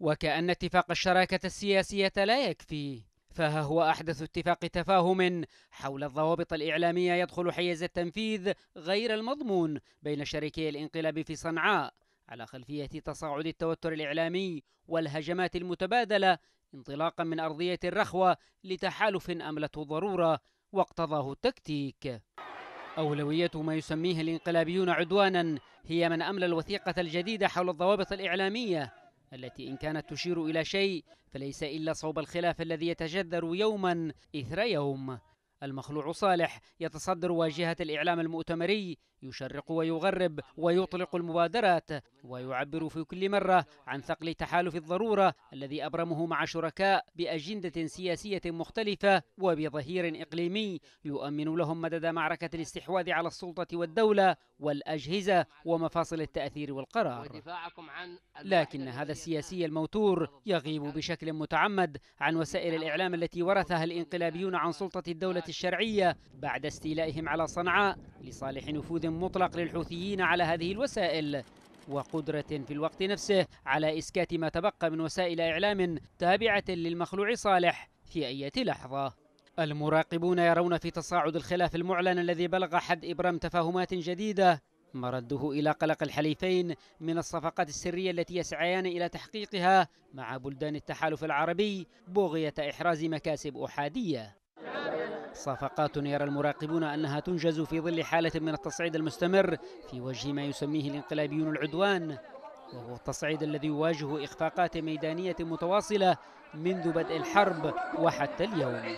وكأن اتفاق الشراكة السياسية لا يكفي فها هو أحدث اتفاق تفاهم حول الضوابط الإعلامية يدخل حيز التنفيذ غير المضمون بين شريكي الانقلاب في صنعاء على خلفية تصاعد التوتر الإعلامي والهجمات المتبادلة انطلاقا من أرضية الرخوة لتحالف أملته ضرورة واقتضاه التكتيك أولوية ما يسميه الانقلابيون عدوانا هي من أملى الوثيقة الجديدة حول الضوابط الإعلامية التي إن كانت تشير إلى شيء فليس إلا صوب الخلاف الذي يتجذر يوما إثر يوم المخلوع صالح يتصدر واجهة الإعلام المؤتمري يشرق ويغرب ويطلق المبادرات ويعبر في كل مرة عن ثقل تحالف الضرورة الذي أبرمه مع شركاء بأجندة سياسية مختلفة وبظهير إقليمي يؤمن لهم مدد معركة الاستحواذ على السلطة والدولة والأجهزة ومفاصل التأثير والقرار لكن هذا السياسي الموتور يغيب بشكل متعمد عن وسائل الإعلام التي ورثها الإنقلابيون عن سلطة الدولة الشرعية بعد استيلائهم على صنعاء لصالح نفوذ مطلق للحوثيين على هذه الوسائل وقدرة في الوقت نفسه على إسكات ما تبقى من وسائل إعلام تابعة للمخلوع صالح في أي لحظة المراقبون يرون في تصاعد الخلاف المعلن الذي بلغ حد إبرام تفاهمات جديدة مرده إلى قلق الحليفين من الصفقات السرية التي يسعيان إلى تحقيقها مع بلدان التحالف العربي بغية إحراز مكاسب أحادية صفقات يرى المراقبون أنها تنجز في ظل حالة من التصعيد المستمر في وجه ما يسميه الانقلابيون العدوان وهو التصعيد الذي يواجه إخفاقات ميدانية متواصلة منذ بدء الحرب وحتى اليوم